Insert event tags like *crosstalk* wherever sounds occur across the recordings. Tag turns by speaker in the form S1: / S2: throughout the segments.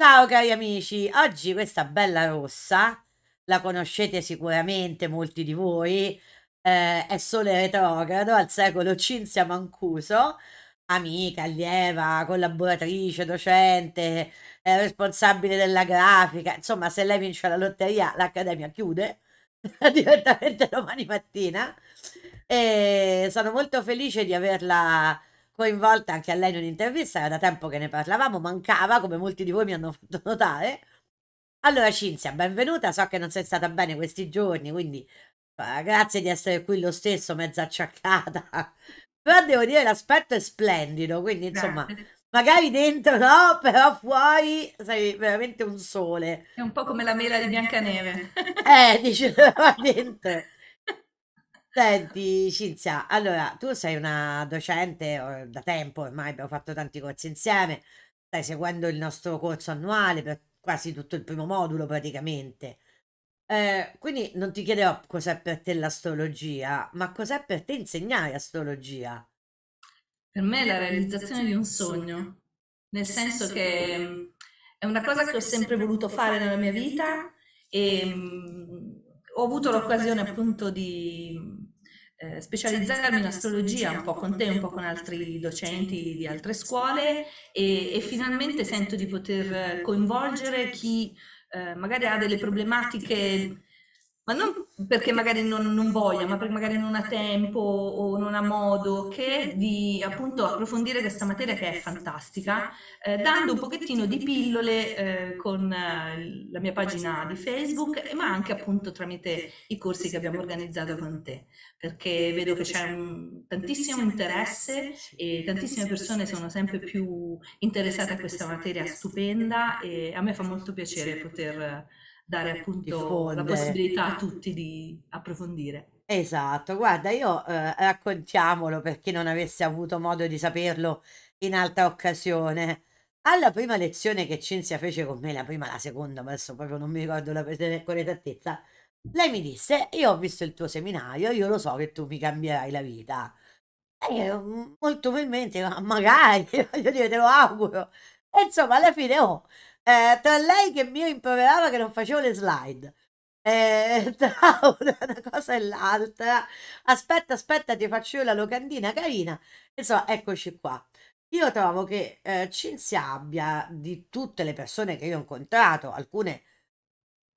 S1: Ciao cari amici, oggi questa bella rossa, la conoscete sicuramente molti di voi, eh, è Sole retrogrado al secolo Cinzia Mancuso, amica, allieva, collaboratrice, docente, eh, responsabile della grafica, insomma se lei vince la lotteria l'accademia chiude *laughs* direttamente domani mattina e sono molto felice di averla coinvolta anche a lei in un'intervista, era da tempo che ne parlavamo, mancava, come molti di voi mi hanno *laughs* fatto notare. Allora Cinzia, benvenuta, so che non sei stata bene questi giorni, quindi uh, grazie di essere qui lo stesso, mezza acciaccata. *laughs* Però devo dire l'aspetto è splendido, quindi insomma... Grazie magari dentro no, *laughs* però fuori sei veramente un sole.
S2: È un po' come la mela di Biancaneve.
S1: eh, dice, va dentro. Senti Cinzia, allora tu sei una docente eh, da tempo, ormai abbiamo fatto tanti corsi insieme, stai seguendo il nostro corso annuale per quasi tutto il primo modulo praticamente. Eh, quindi non ti chiederò cos'è per te l'astrologia, ma cos'è per te insegnare astrologia?
S2: Per me è la realizzazione di un sogno, nel senso che mm, è una cosa che ho sempre voluto fare nella mia vita e mm, ho avuto l'occasione appunto di eh, specializzarmi in astrologia un po' con te, un po' con altri docenti di altre scuole e, e finalmente sento di poter coinvolgere chi eh, magari ha delle problematiche ma non perché magari non, non, voglia, ma perché magari non ha tempo o non ha modo che di appunto approfondire questa materia che è fantastica, eh, dando un pochettino di pillole eh, con eh, la mia pagina di Facebook, ma anche appunto tramite i corsi che abbiamo organizzato con te, perché vedo che c'è un, tantissimo interesse e tantissime persone sono sempre più interessate a questa materia stupenda e a me fa molto piacere poter dare appunto diffonde. la possibilità a tutti di approfondire.
S1: Esatto, guarda, io eh, raccontiamolo per chi non avesse avuto modo di saperlo in altra occasione. Alla prima lezione che Cinzia fece con me, la prima, la seconda, adesso proprio non mi ricordo la con esattezza, lei mi disse, io ho visto il tuo seminario, io lo so che tu mi cambierai la vita. E io mm, molto umilmente, magari, *laughs* voglio dire, te lo auguro. E insomma, alla fine, oh, eh, tra lei che mi improverava che non facevo le slide. Eh, *laughs* tra una, una, cosa e l'altra, aspetta, aspetta, ti faccio io la locandina carina. Insomma, eccoci qua. Io trovo che eh, Cinzia abbia di tutte le persone che io ho incontrato, alcune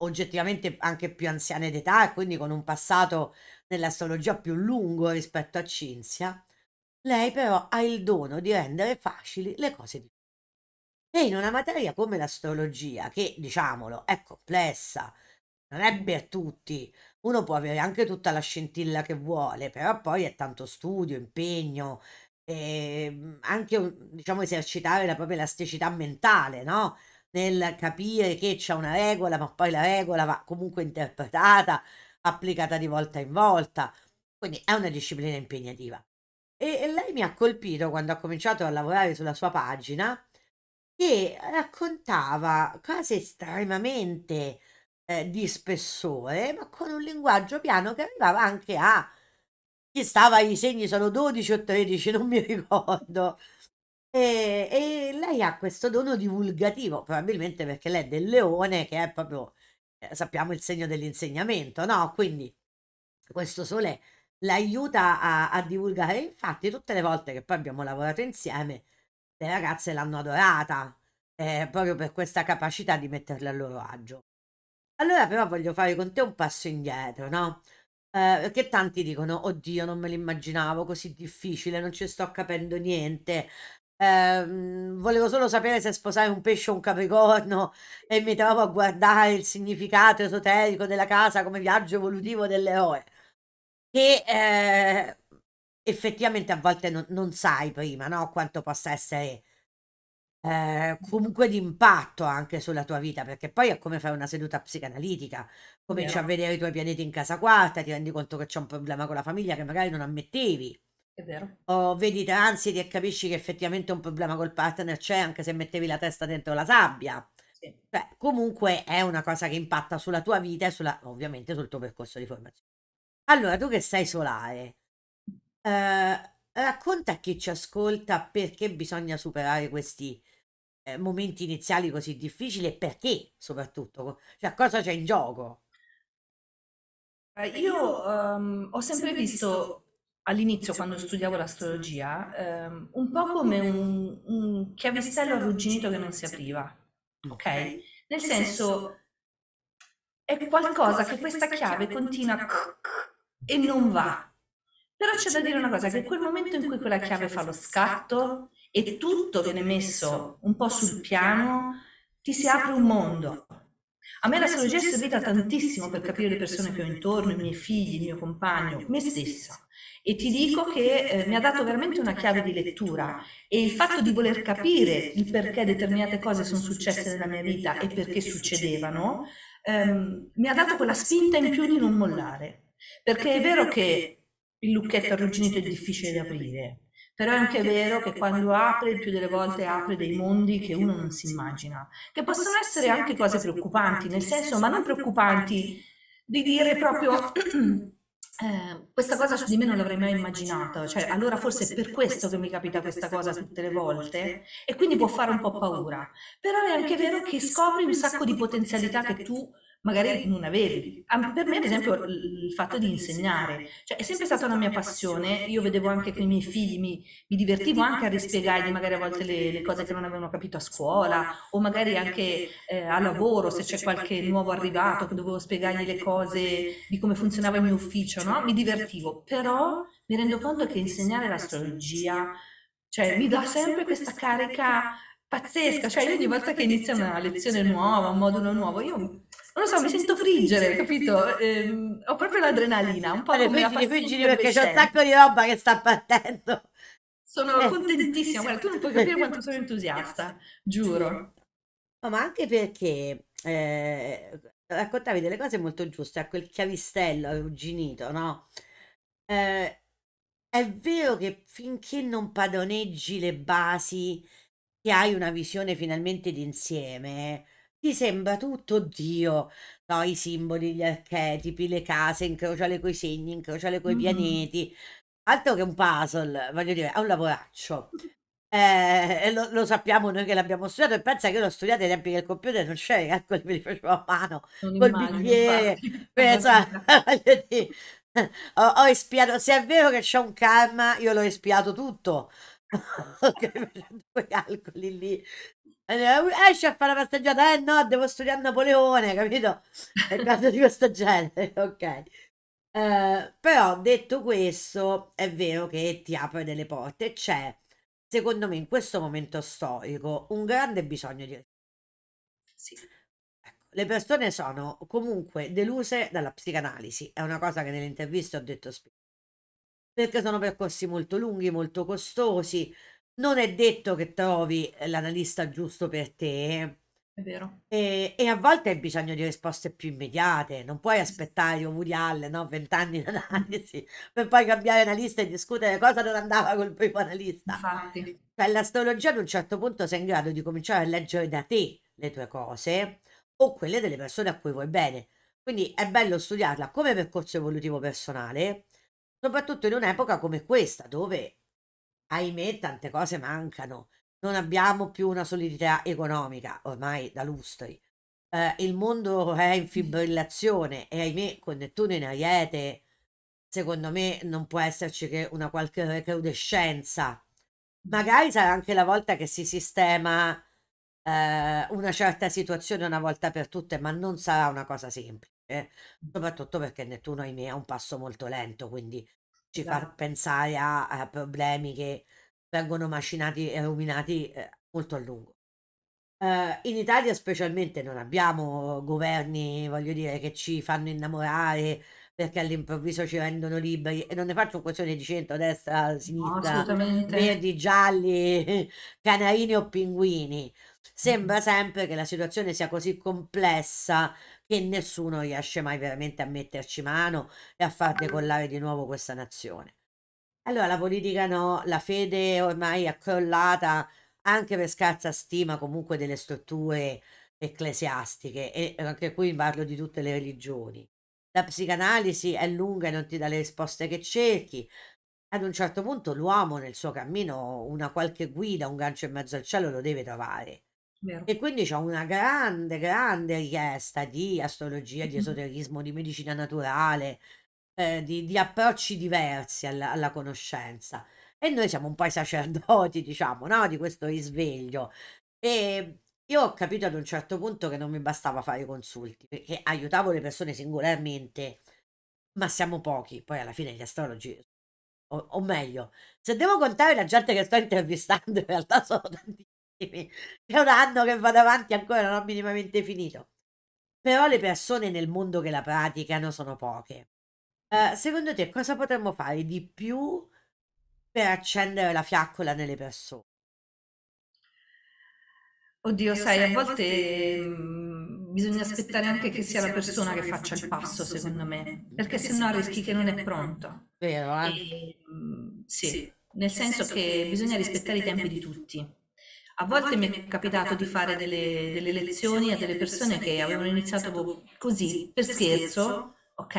S1: oggettivamente anche più anziane d'età e quindi con un passato nell'astrologia più lungo rispetto a Cinzia, lei però ha il dono di rendere facili le cose difficili. E in una materia come l'astrologia, che diciamolo è complessa, non è per tutti, uno può avere anche tutta la scintilla che vuole, però poi è tanto studio, impegno, e ehm, anche diciamo esercitare la propria elasticità mentale, no? Nel capire che c'è una regola, ma poi la regola va comunque interpretata, applicata di volta in volta. Quindi è una disciplina impegnativa. E, e lei mi ha colpito quando ha cominciato a lavorare sulla sua pagina che raccontava cose estremamente eh, di spessore, ma con un linguaggio piano che arrivava anche a chi stava i segni sono 12 o 13, non mi *laughs* ricordo. E, e, lei ha questo dono divulgativo, probabilmente perché lei è del leone, che è proprio, eh, sappiamo, il segno dell'insegnamento, no? Quindi questo sole l'aiuta a, a divulgare. Infatti, tutte le volte che poi abbiamo lavorato insieme, le ragazze l'hanno adorata eh, proprio per questa capacità di metterle a loro agio. Allora però voglio fare con te un passo indietro, no? Eh, perché tanti dicono, oddio, non me l'immaginavo così difficile, non ci sto capendo niente. Eh, volevo solo sapere se sposare un pesce o un capricorno e mi trovo a guardare il significato esoterico della casa come viaggio evolutivo dell'eroe. Che eh, effettivamente a volte non, non sai prima, no? Quanto possa essere eh, comunque di impatto anche sulla tua vita, perché poi è come fare una seduta psicanalitica, cominci a vedere i tuoi pianeti in casa quarta, ti rendi conto che c'è un problema con la famiglia che magari non ammettevi. È vero. O vedi transiti e capisci che effettivamente un problema col partner c'è anche se mettevi la testa dentro la sabbia. Sì. Beh, comunque è una cosa che impatta sulla tua vita e sulla, ovviamente sul tuo percorso di formazione. Allora, tu che sei solare, Ehm, racconta a chi ci ascolta perché bisogna superare questi eh, momenti iniziali così difficili e perché soprattutto, cioè cosa c'è in gioco.
S2: Eh, io
S1: um, ho sempre visto all'inizio quando
S2: studiavo l'astrologia um, un po' come un, un chiavistello arrugginito che non si apriva, ok? Nel senso è qualcosa che questa chiave continua e non va però c'è da dire una cosa, che quel momento in cui quella chiave fa lo scatto e tutto viene messo un po' sul piano, ti si apre un mondo. A me la l'astrologia è servita tantissimo per capire le persone che ho intorno, i miei figli, il mio compagno, me stessa. E ti dico che eh, eh, mi ha dato veramente una chiave di lettura e il fatto di voler capire il perché determinate cose sono successe nella mia vita e perché succedevano, ehm, mi ha dato quella spinta in più di non mollare. Perché è vero che il lucchetto arrugginito è difficile da aprire, però è anche vero che quando apre, più delle volte apre dei mondi che uno non si immagina, che possono essere anche cose preoccupanti, nel senso, ma non preoccupanti di dire proprio... *clears throat* Eh, questa cosa su di me non l'avrei mai immaginata, cioè allora forse è per questo che mi capita questa cosa tutte le volte e quindi può fare un po' paura, però è anche vero che scopri un sacco di potenzialità che tu magari non avevi. Per me, ad esempio, il fatto di insegnare, cioè, è sempre stata una mia passione, io vedevo anche con i miei figli, mi, mi divertivo anche a rispiegargli magari a volte le, le, cose che non avevano capito a scuola o magari anche eh, eh a lavoro, se c'è qualche nuovo arrivato che dovevo spiegargli le cose di come funzionava il mio ufficio, no? Mi divertivo, però mi rendo conto che insegnare l'astrologia, cioè, cioè mi dà sempre questa carica pazzesca, cioè ogni volta che inizia una lezione nuova, un modulo nuovo, io
S1: non lo so, mi sento friggere, capito? Eh,
S2: ho proprio l'adrenalina, un po' eh, come friggere, la friggere perché c'è un sacco
S1: di roba che sta
S2: partendo. Sono eh. contentissima, guarda, tu non puoi capire quanto
S1: sono entusiasta, giuro. No, ma anche perché eh, raccontavi delle cose molto giuste, a quel chiavistello arrugginito, no? Eh, è vero che finché non padroneggi le basi, che hai una visione finalmente d'insieme, ti sembra tutto Dio, no? I simboli, gli archetipi, le case, incrociale coi segni, incrociale coi pianeti. Altro che un puzzle, voglio dire, è un lavoraccio. Eh, lo, lo sappiamo noi che l'abbiamo studiato e pensa che io l'ho studiato ai tempi del computer non c'era, ecco, me li facevo a mano, Non col immagino, bigliere, infatti. quindi, *laughs* insomma, *laughs* *laughs* voglio dire, ho, ho espiato, se è vero che c'è un karma, io l'ho espiato tutto, Ok, facendo quei calcoli lì. Eh, esci a fare la passeggiata, eh no, devo studiare Napoleone, capito? E *laughs* cose di questo genere, *laughs* ok. Eh, però detto questo, è vero che ti apre delle porte. C'è, secondo me, in questo momento storico, un grande bisogno di... Sì. Ecco, le persone sono comunque deluse dalla psicanalisi, è una cosa che nelle interviste ho detto spesso, perché sono percorsi molto lunghi, molto costosi, non è detto che trovi eh, l'analista giusto per te. È vero. E, eh, e a volte hai bisogno di risposte più immediate, non puoi aspettare un Woody no? Vent'anni di analisi *laughs* per poi cambiare analista e discutere cosa non andava col primo analista. Infatti. Cioè, l'astrologia ad un certo punto sei in grado di cominciare a leggere da te le tue cose o quelle delle persone a cui vuoi bene. Quindi è bello studiarla come percorso evolutivo personale, soprattutto in un'epoca come questa, dove ahimè tante cose mancano, non abbiamo più una solidità economica ormai da lustri, eh, il mondo è in fibrillazione e ahimè con Nettuno in Ariete secondo me non può esserci che una qualche recrudescenza. Magari sarà anche la volta che si sistema eh, una certa situazione una volta per tutte, ma non sarà una cosa semplice, eh. soprattutto perché Nettuno ahimè è un passo molto lento, quindi ci far pensare a, a problemi che vengono macinati e ruminati eh, molto a lungo. Eh, in Italia specialmente non abbiamo governi, voglio dire, che ci fanno innamorare perché all'improvviso ci rendono liberi e non ne faccio questione di centro, destra, sinistra, no, verdi, gialli, *laughs* canarini o pinguini. Sembra sempre che la situazione sia così complessa che nessuno riesce mai veramente a metterci mano e a far decollare di nuovo questa nazione. Allora la politica no, la fede ormai è crollata anche per scarsa stima comunque delle strutture ecclesiastiche e anche qui parlo di tutte le religioni. La psicanalisi è lunga e non ti dà le risposte che cerchi. Ad un certo punto l'uomo nel suo cammino una qualche guida, un gancio in mezzo al cielo lo deve trovare. Vero. E quindi c'è una grande, grande richiesta di astrologia, di esoterismo, di medicina naturale, eh, di, di approcci diversi alla, alla conoscenza. E noi siamo un po' i sacerdoti, *laughs* diciamo, no? Di questo risveglio. E io ho capito ad un certo punto che non mi bastava fare i consulti, perché aiutavo le persone singolarmente, ma siamo pochi. Poi alla fine gli astrologi, o, o meglio, se devo contare la gente che sto intervistando, in realtà sono *laughs* tantissimi. È un anno che vado avanti ancora, non ho minimamente finito. Però le persone nel mondo che la praticano sono poche. Uh, secondo te cosa potremmo fare di più per accendere la fiaccola nelle persone?
S2: Oddio, sai, sai, a volte mm, bisogna aspettare anche che sia la persona che faccia il passo, secondo me, perché se no rischi che non è pronto. Vero, eh? E, mm, sì, nel senso che bisogna rispettare i tempi di tutti. A volte mi è capitato di fare delle, delle lezioni a delle persone che avevano iniziato così, per scherzo, ok?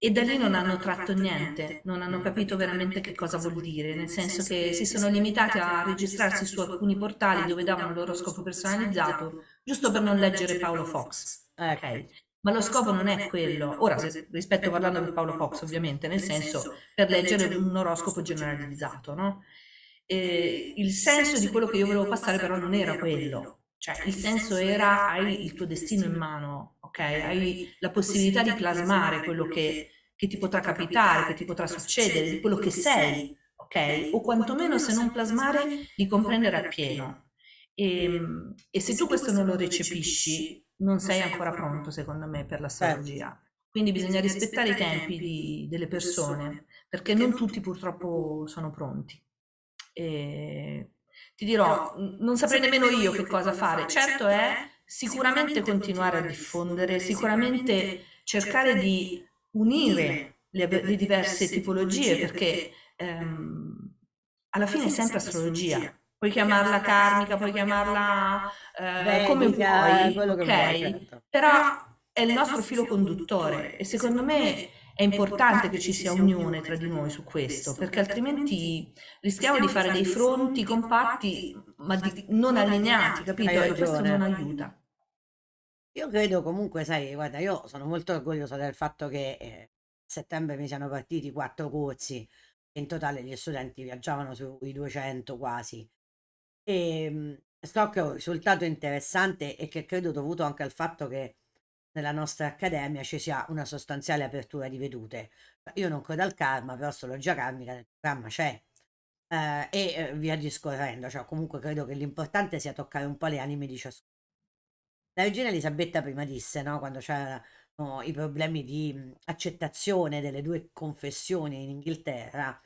S2: E da lì non hanno tratto niente, non hanno capito veramente che cosa vuol dire, nel senso che si sono limitati a registrarsi su alcuni portali dove davano l'oroscopo personalizzato, giusto per non leggere Paolo Fox. Ok. Ma lo scopo non è quello, ora rispetto parlando di Paolo Fox ovviamente, nel senso per leggere un oroscopo generalizzato, no? eh, il senso di quello che io volevo passare però non era quello, cioè, cioè il senso era hai il tuo destino in mano, ok? Hai la possibilità di plasmare quello che, che ti potrà capitare, che ti potrà succedere, di quello che sei, ok? O quantomeno se non plasmare di comprendere appieno. Ehm, ehm, e, e se tu questo non lo recepisci, non sei ancora pronto, secondo me, per l'astrologia. Certo. Quindi bisogna rispettare i tempi di, delle persone, perché non tutti purtroppo sono pronti. Eh, ti dirò, no, non saprei nemmeno io che cosa fare. fare. Certo, certo è eh, eh, sicuramente continuare a diffondere, sicuramente cercare di unire le, le diverse tipologie, perché ehm, alla fine è sempre astrologia. Puoi chiamarla karmica, puoi chiamarla eh, eh, come vuoi, ok? Certo. Però è il nostro filo conduttore e secondo me è importante che ci sia unione tra di noi su questo, perché
S1: altrimenti rischiamo di fare dei fronti
S2: compatti ma di, non allineati, capito? E questo non aiuta.
S1: Io credo comunque, sai, guarda, io sono molto orgogliosa del fatto che a eh, settembre mi siano partiti quattro corsi, in totale gli studenti viaggiavano sui 200 quasi. E ehm, so che è un risultato interessante e che credo dovuto anche al fatto che nella nostra accademia ci sia una sostanziale apertura di vedute. Io non credo al karma, però sono astrologia karmica nel programma c'è. Eh, e eh, via discorrendo, cioè comunque credo che l'importante sia toccare un po' le anime di ciascuno. La regina Elisabetta prima disse, no, quando c'erano i problemi di accettazione delle due confessioni in Inghilterra,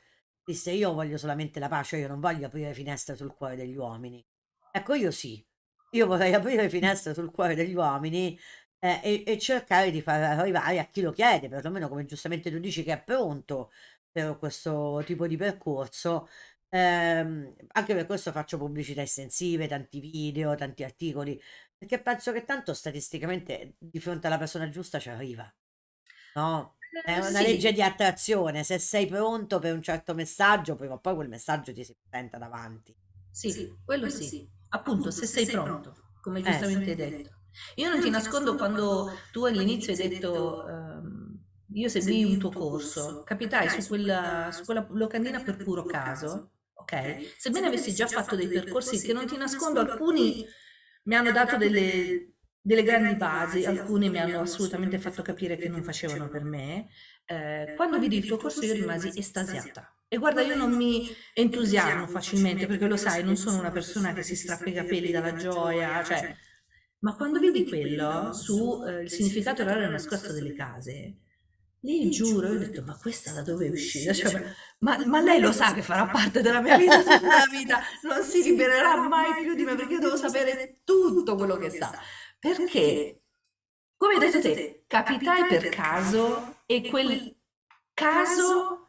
S1: disse io voglio solamente la pace, io non voglio aprire finestre sul cuore degli uomini. Ecco, io sì, io vorrei aprire finestre sul cuore degli uomini eh, e, e, cercare di far arrivare a chi lo chiede, perlomeno come giustamente tu dici che è pronto per questo tipo di percorso. Eh, anche per questo faccio pubblicità estensive, tanti video, tanti articoli, perché penso che tanto statisticamente di fronte alla persona giusta ci arriva. No? Eh, è una sì. legge di attrazione, se sei pronto per un certo messaggio, prima o poi quel messaggio ti si presenta davanti. Sì, sì
S2: quello, quello sì. sì.
S1: Appunto, Appunto se, se, sei, pronto, pronto come eh, giustamente hai detto.
S2: Io non, ti nascondo, quando, quando tu all'inizio hai detto... Ehm, io seguii un tuo corso, capitai su quella, su quella locandina per puro caso, ok? Sebbene avessi già fatto dei percorsi che non ti nascondo, alcuni mi hanno dato delle, delle grandi basi, alcuni mi hanno assolutamente fatto capire che non facevano per me. Eh, eh quando vidi il tuo corso io rimasi estasiata. E guarda, io non mi entusiasmo facilmente perché lo sai, non sono una persona che si strappa i capelli dalla gioia, cioè ma quando vedi quello sul eh, significato reale nascosto delle case, lì giuro, io ho detto, ma questa da dove è uscita? Cioè, ma, ma lei lo sa che farà parte della mia vita, della *laughs* vita, non si libererà mai più di me perché io devo sapere tutto quello che sa. Perché, come hai detto te, capitai per caso e quel caso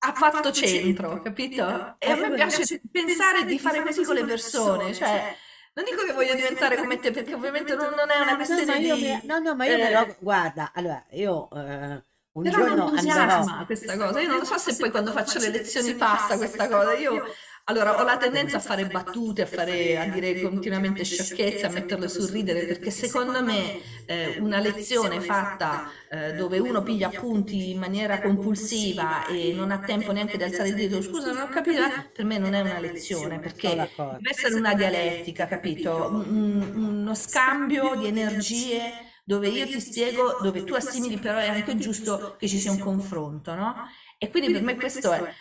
S2: ha fatto centro, capito? E a eh, me piace pensare di fare così con le persone, cioè, cioè non dico che voglio diventare come te, perché ovviamente non, non è una questione no, di... No, no, ma io eh. però,
S1: guarda, allora, io... Eh... Un però giorno andrò... entusiasma andrò...
S2: questa cosa, io non so se poi quando faccio le lezioni passa questa cosa, io allora, ho la tendenza a fare battute, a, fare, a dire continuamente sciocchezze, a metterle sul ridere, perché secondo me eh, eh una lezione fatta eh, eh dove uno piglia appunti in maniera compulsiva e non ha tempo neanche di alzare il dito, scusa, non ho capito, per me non è una lezione, perché deve essere una dialettica, capito? Un, uno scambio di energie dove io ti spiego, dove tu assimili, però è anche giusto che ci sia un confronto, no? E quindi per me questo è.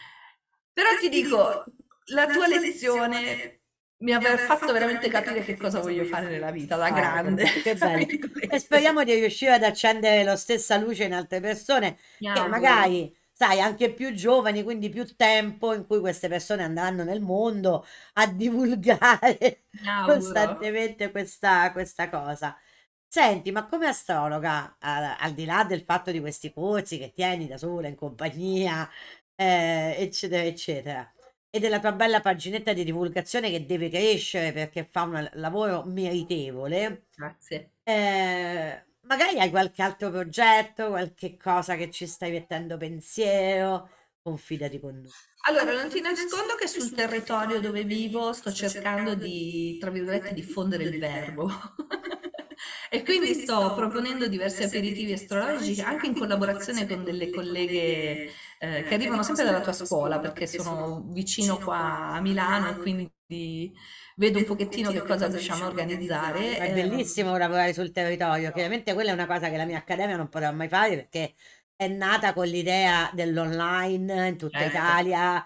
S2: Però ti dico, la tua lezione mi aver fatto veramente capire
S1: che cosa voglio fare nella vita da ah, grande. Che *laughs* bello. e speriamo di riuscire ad accendere la stessa luce in altre persone che magari sai anche più giovani, quindi più tempo in cui queste persone andranno nel mondo a *laughs* divulgare costantemente questa, questa cosa. Senti, ma come astrologa, al, al di là del fatto di questi corsi che tieni da sola in compagnia, eh, eccetera, eccetera, e della tua bella paginetta di divulgazione che deve crescere perché fa un lavoro meritevole. Grazie. Eh, magari hai qualche altro progetto, qualche cosa che ci stai mettendo pensiero, confidati con noi.
S2: Allora, non ti nascondo che sul territorio dove vivo sto cercando di, tra virgolette, diffondere il verbo. *laughs* E quindi sto proponendo diversi aperitivi astrologici anche in collaborazione con delle colleghe eh, eh, che arrivano sempre dalla tua scuola
S1: perché sono vicino qua a Milano e quindi vedo un pochettino che cosa riusciamo a organizzare. È eh, bellissimo lavorare sul territorio, chiaramente quella è una cosa che la mia accademia non poteva mai fare perché è nata con l'idea dell'online in tutta certo. Italia.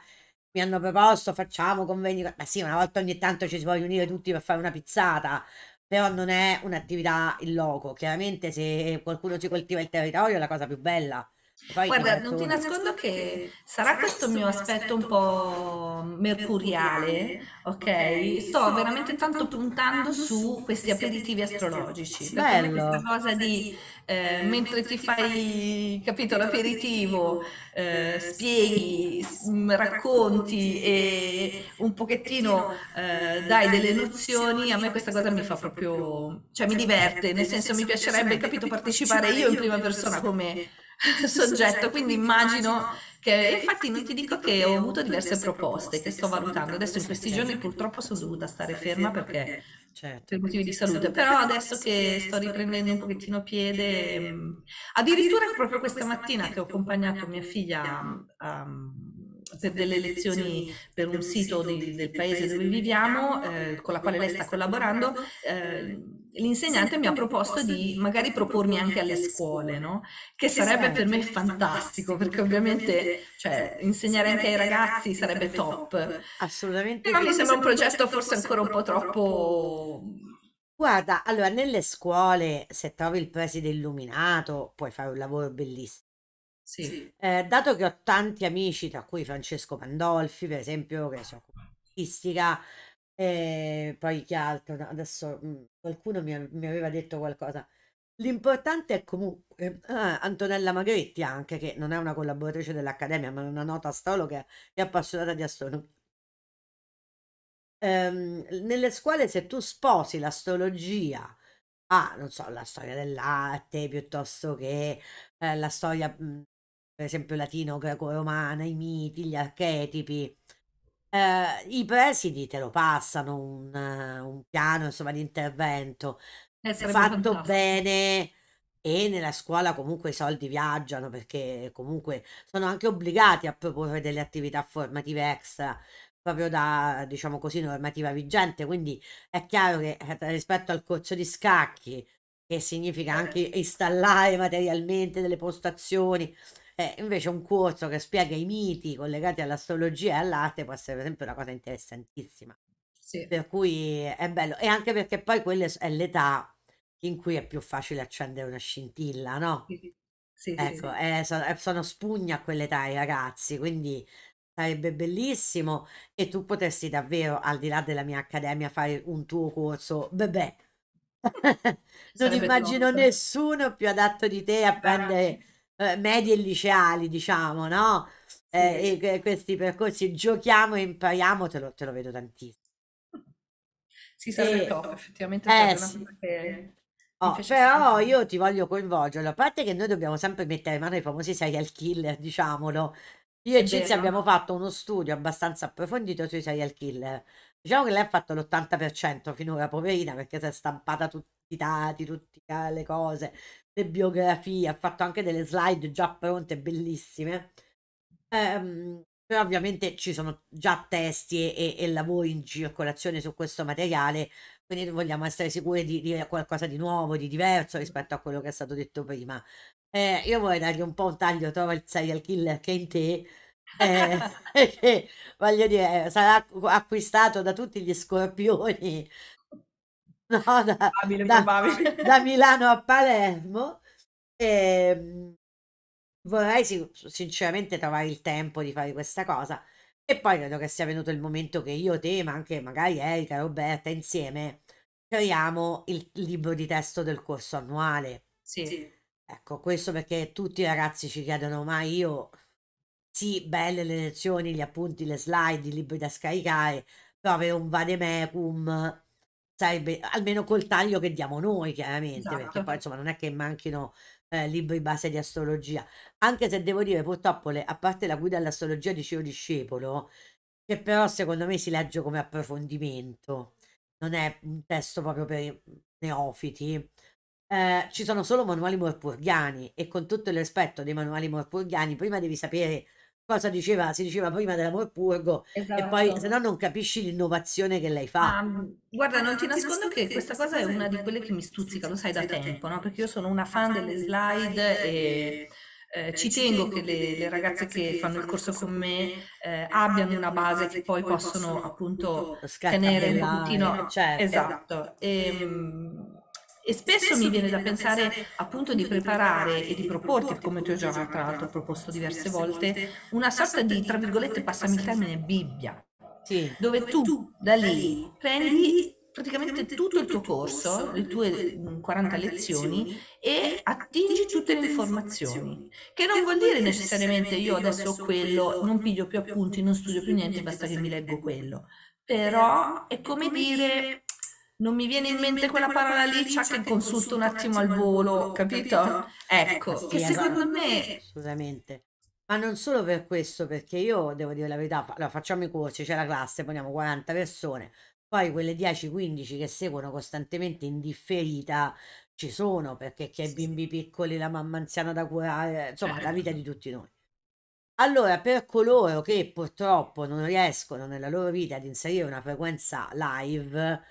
S1: Mi hanno proposto, facciamo convegni. Ma sì, una volta ogni tanto ci si può riunire tutti per fare una pizzata, però non è un'attività in loco. Chiaramente se qualcuno ci coltiva il territorio è la cosa più bella, Vai, Guarda, non ti
S2: nascondo che sarà questo mio aspetto un po' mercuriale, ok? Sto veramente tanto puntando su questi aperitivi astrologici. Bello. questa cosa di eh, eh, mentre ti fai, capito, l'aperitivo, eh, eh, spieghi, mm, mm, racconti e un pochettino eh, eh, dai delle nozioni, a me questa cosa mi fa proprio, cioè, cioè mi diverte, nel senso mi piacerebbe, capito, partecipare io in prima persona come *laughs* soggetto, quindi immagino che infatti non ti dico che ho avuto diverse proposte che sto valutando, adesso in questi giorni purtroppo sono dovuta stare ferma perché
S1: certo. per motivi di salute, però
S2: adesso che sto riprendendo un pochettino piede, addirittura proprio questa mattina che ho accompagnato mia figlia ehm, a, per delle lezioni per un sito di, del paese dove viviamo, eh, eh con la quale lei sta collaborando, eh, ehm, l'insegnante mi ha proposto di magari propormi anche alle scuole, no? che sarebbe per me fantastico, perché ovviamente cioè, cioè, insegnare anche ai ragazzi sarebbe top.
S1: Assolutamente. Però mi sembra un progetto
S2: forse ancora un po' troppo...
S1: Guarda, allora nelle scuole se trovi il preside illuminato puoi fare un lavoro bellissimo. Sì. Eh, dato che ho tanti amici, tra cui Francesco Pandolfi, per esempio, che si occupa di artistica, e poi che altro? Adesso mhmm, qualcuno mi, mi, aveva detto qualcosa. L'importante è comunque ah, Antonella Magretti, anche che non è una collaboratrice dell'Accademia, ma è una nota astrologa e appassionata di astronomia. Ehm, nelle scuole, se tu sposi l'astrologia a, ah, non so, la storia dell'arte piuttosto che eh, la storia, mhmm, per esempio, latino-greco-romana, i miti, gli archetipi, eh, i presidi te lo passano un, un piano, insomma, di intervento
S2: Eh, fatto sarebbe fantastico.
S1: bene e nella scuola comunque i soldi viaggiano perché comunque sono anche obbligati a proporre delle attività formative extra proprio da, diciamo così, normativa vigente, quindi è chiaro che eh, rispetto al corso di scacchi, che significa eh. anche installare materialmente delle postazioni, eh, invece un corso che spiega i miti collegati all'astrologia e all'arte può essere per esempio una cosa interessantissima. Sì. Per cui è bello. E anche perché poi quella è l'età in cui è più facile accendere una scintilla, no? Sì, sì, ecco, eh, sono, eh, sono spugna a quell'età i ragazzi, quindi sarebbe bellissimo e tu potresti davvero, al di là della mia accademia, fare un tuo corso. Bebè, *laughs* non sarebbe immagino troppo. nessuno più adatto di te a prendere eh, medie e liceali, diciamo, no? Eh, sì. e, questi percorsi giochiamo e impariamo, te lo, te lo vedo tantissimo. Sì, sarebbe e, top,
S2: effettivamente. Eh, sì. che...
S1: Oh, però io ti voglio coinvolgere, a parte che noi dobbiamo sempre mettere in mano i famosi serial killer, diciamolo. Io e Cinzia abbiamo fatto uno studio abbastanza approfondito sui serial killer. Diciamo che lei ha fatto l'80% finora, poverina, perché si è stampata tutta dati, tutte eh, le cose, le biografie, ha fatto anche delle slide già pronte, bellissime. Ehm, però ovviamente ci sono già testi e, e, lavori in circolazione su questo materiale, quindi vogliamo essere sicuri di dire qualcosa di nuovo, di diverso rispetto a quello che è stato detto prima. Eh, io vorrei dargli un po' un taglio, trova il serial killer che è in te, eh, *laughs* che voglio dire, eh, sarà acquistato da tutti gli scorpioni *laughs* no, da, probabile, da, probabile. *laughs* da, Milano a Palermo. E, ehm, vorrei sinceramente trovare il tempo di fare questa cosa. E poi credo che sia venuto il momento che io, te, ma anche magari Erika, Roberta, insieme creiamo il libro di testo del corso annuale. Sì. Ecco, questo perché tutti i ragazzi ci chiedono, ma io, sì, belle le lezioni, gli appunti, le slide, i libri da scaricare, però avere un vademecum sarebbe almeno col taglio che diamo noi, chiaramente, esatto. perché poi esatto. insomma non è che manchino eh, libri base di astrologia, anche se devo dire purtroppo, le, a parte la guida all'astrologia di Ciro Discepolo, che però secondo me si legge come approfondimento, non è un testo proprio per neofiti, eh, ci sono solo manuali morpurghiani e con tutto il rispetto dei manuali morpurghiani, prima devi sapere cosa diceva? Si diceva prima dell'amor purgo esatto. e poi esatto. se no non capisci l'innovazione che lei fa. Ah, guarda, non ti nascondo
S2: che questa cosa è una di quelle che mi stuzzica, lo sai da tempo, no? Perché io sono una fan delle slide e... Eh, eh, ci tengo che le, le, ragazze che fanno il corso con me eh, eh abbiano una base che poi possono appunto tenere un pochino. Eh, esatto. Certo. Esatto. E, mm, e spesso mi viene da pensare appunto di preparare e di proporti, come tu hai già tra l'altro proposto diverse volte, una sorta di, tra virgolette, passami il termine, Bibbia, sì. dove tu da lì prendi praticamente tutto il tuo corso, le tue 40 mm, lezioni e attingi tutte le informazioni, che non vuol dire necessariamente io adesso ho quello, non piglio più appunti, non studio più niente, basta che mi leggo quello, però è come dire non mi viene in mente quella parola lì, c'è che consulto un attimo al volo, capito? Ecco, ecco che secondo me...
S1: Assolutamente. Ma non solo per questo, perché io devo dire la verità, allora, facciamo i corsi, c'è la classe, poniamo 40 persone, poi quelle 10-15 che seguono costantemente in differita ci sono, perché chi ha i bimbi piccoli, la mamma anziana da curare, eh, insomma, la vita di tutti noi. Allora, per coloro che purtroppo non riescono nella loro vita ad inserire una frequenza live,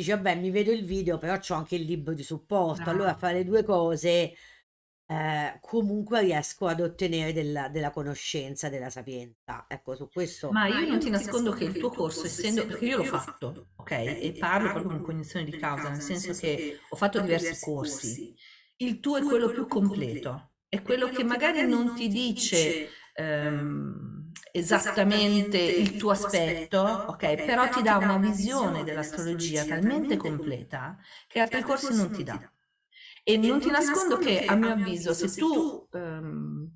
S1: dice vabbè mi vedo il video però c'ho anche il libro di supporto no. Ah. allora fare due cose eh, comunque riesco ad ottenere della, della, conoscenza della sapienza ecco su questo ma ah, io non ti nascondo che il tuo
S2: corso essendo perché io l'ho fatto
S1: ok e parlo proprio con
S2: cognizione di causa nel senso che ho fatto diversi corsi il tuo è quello più completo è quello che magari non ti dice ehm, ehm esattamente il tuo aspetto, aspetto ok, però, però ti dà una, una visione dell'astrologia talmente completa che altri corsi non ti dà. E, e non ti nascondo, nascondo che, a mio avviso, se tu ehm,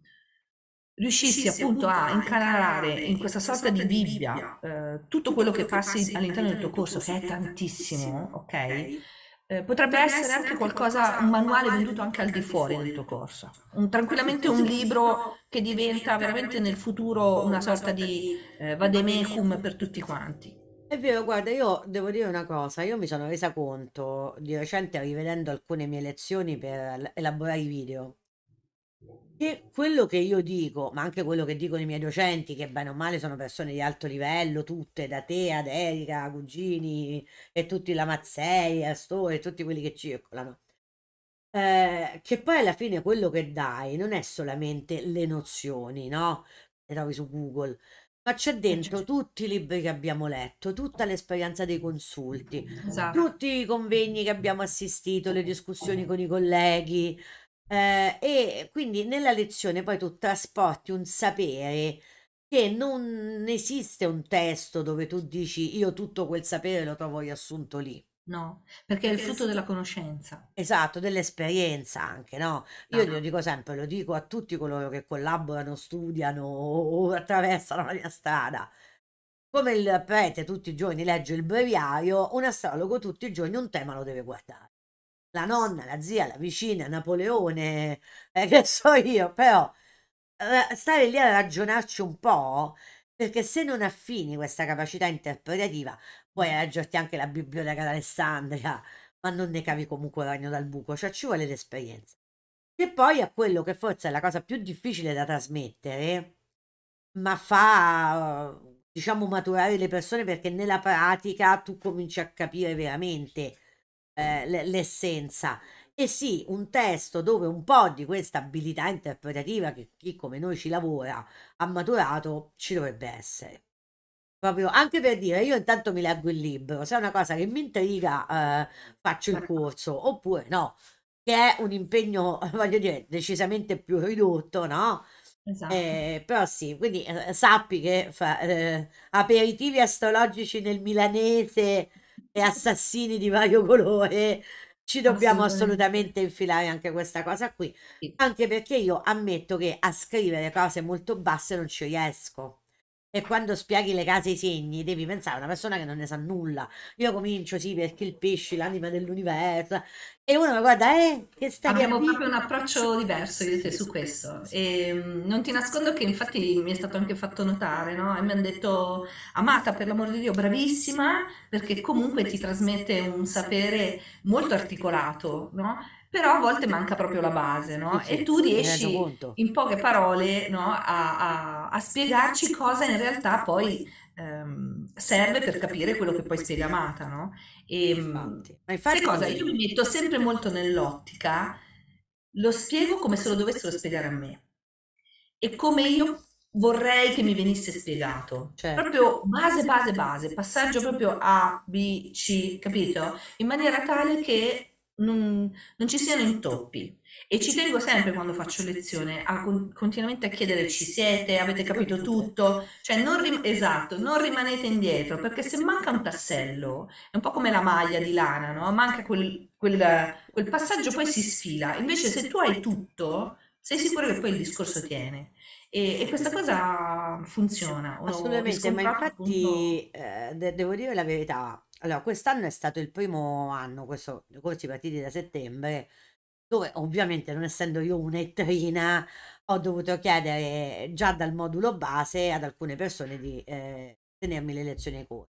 S2: riuscissi appunto a incanalare in questa sorta di Bibbia eh, tutto quello che passi all'interno del tuo corso, che è tantissimo, ok? Eh, potrebbe, potrebbe essere, essere anche qualcosa, qualcosa un manuale venduto anche al di fuori del tuo corso, un, tranquillamente un libro che diventa veramente nel futuro una sorta di eh, vademecum per tutti quanti.
S1: È vero, guarda, io devo dire una cosa, io mi sono resa conto di recente rivedendo alcune mie lezioni per elaborare i video e quello che io dico, ma anche quello che dicono i miei docenti, che bene o male sono persone di alto livello, tutte, da te ad Erika, Cugini e tutti la Mazzei, Astore, tutti quelli che circolano, eh, che poi alla fine quello che dai non è solamente le nozioni, no? Le trovi su Google, ma c'è eh, dentro certo. tutti i libri che abbiamo letto, tutta l'esperienza dei consulti, esatto. tutti i convegni che abbiamo assistito, le discussioni con i colleghi, eh, e quindi nella lezione poi tu trasporti un sapere che non esiste un testo dove tu dici io tutto quel sapere lo trovo riassunto lì.
S2: No, perché, perché è il frutto della conoscenza.
S1: Esatto, dell'esperienza anche, no? Io lo ah. dico sempre, lo dico a tutti coloro che collaborano, studiano o *laughs* attraversano la mia strada. Come il prete tutti i giorni legge il breviario, un astrologo tutti i giorni un tema lo deve guardare la nonna, la zia, la vicina, Napoleone, eh, che so io, però eh, stare lì a ragionarci un po', perché se non affini questa capacità interpretativa, puoi leggerti anche la biblioteca d'Alessandria, ma non ne cavi comunque ragno dal buco, cioè ci vuole l'esperienza. E poi a quello che forse è la cosa più difficile da trasmettere, ma fa diciamo maturare le persone perché nella pratica tu cominci a capire veramente eh, l'essenza. E sì, un testo dove un po' di questa abilità interpretativa che chi come noi ci lavora ha maturato ci dovrebbe essere. Proprio anche per dire, io intanto mi leggo il libro, se è una cosa che mi intriga eh, faccio il certo. corso, oppure no, che è un impegno, *laughs* voglio dire, decisamente più ridotto, no?
S2: Esatto. Eh,
S1: però sì, quindi eh, sappi che fa, eh, aperitivi astrologici nel milanese e assassini di vario colore ci dobbiamo assolutamente infilare anche questa cosa qui, anche perché io ammetto che a scrivere cose molto basse non ci riesco. E quando spieghi le case e i segni, devi pensare a una persona che non ne sa nulla. Io comincio, sì, perché il pesce, l'anima dell'universo. E uno mi guarda, eh, che stai Abbiamo capito? proprio un approccio diverso
S2: io e te su questo. E non ti nascondo che infatti mi è stato anche fatto notare, no? E mi hanno detto, amata, per l'amor di Dio, bravissima, perché comunque ti trasmette un sapere molto articolato, no? però a volte manca proprio la base, no? E tu riesci in poche parole no, a, a, a, spiegarci cosa in realtà poi ehm, serve per capire quello che poi spiega Amata, no? E ehm, sai cosa? Io mi metto sempre molto nell'ottica, lo spiego come se lo dovessero spiegare a me e come io vorrei che mi venisse spiegato. Certo. Proprio base, base, base, passaggio proprio A, B, C, capito? In maniera tale che non, non ci siano intoppi. E ci tengo sempre quando faccio lezione a continuamente a chiedere ci siete, avete capito tutto, cioè, cioè non rim- esatto, esatto, non rimanete indietro, perché se manca un tassello, è un po' come la esatto. maglia di lana, no? manca quel, quel, quel passaggio poi si sfila, invece se tu hai tutto,
S1: sei sicuro che poi il discorso tiene. E, e, questa cosa
S2: funziona. Assolutamente, ma
S1: infatti eh, de- devo dire la verità, allora, quest'anno è stato il primo anno, questo, questi partiti da settembre, dove ovviamente non essendo io un'ettrina ho dovuto chiedere già dal modulo base ad alcune persone di eh, tenermi le lezioni ai corsi.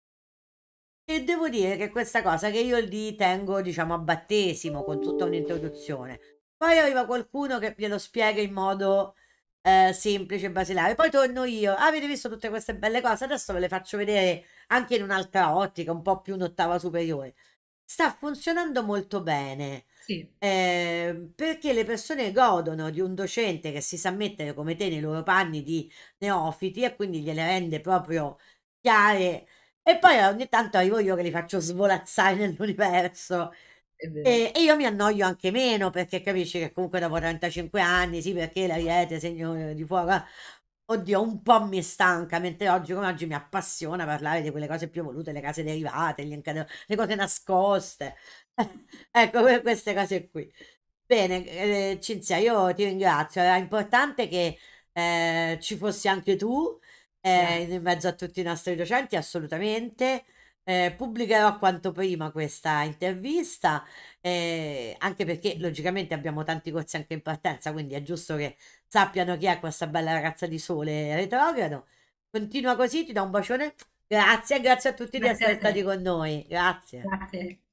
S1: E devo dire che questa cosa che io li tengo, diciamo, a battesimo con tutta un'introduzione. Poi arriva qualcuno che glielo spiega in modo eh, semplice e basilare. Poi torno io. Ah, avete visto tutte queste belle cose? Adesso ve le faccio vedere anche in un'altra ottica, un po' più un'ottava superiore. Sta funzionando molto bene. Sì. Eh, perché le persone godono di un docente che si sa mettere come te nei loro panni di neofiti e quindi gliele rende proprio chiare e poi ogni tanto arrivo io che li faccio svolazzare *laughs* nell'universo e, e, io mi annoio anche meno perché capisci che comunque dopo 35 anni sì perché la riete segno di fuoco oddio, un po' mi stanca, mentre oggi come oggi mi appassiona parlare di quelle cose più evolute, le case derivate, incade... le cose nascoste. *laughs* ecco, queste cose qui. Bene, eh, Cinzia, io ti ringrazio. Era importante che eh, ci fossi anche tu eh, yeah. in mezzo a tutti i nostri docenti, assolutamente. Eh, pubblicherò quanto prima questa intervista, eh, anche perché logicamente abbiamo tanti corsi anche in partenza, quindi è giusto che sappiano chi è questa bella ragazza di sole retrogrado. Continua così, ti do un bacione. Grazie, grazie a tutti di essere stati con noi. Grazie. grazie.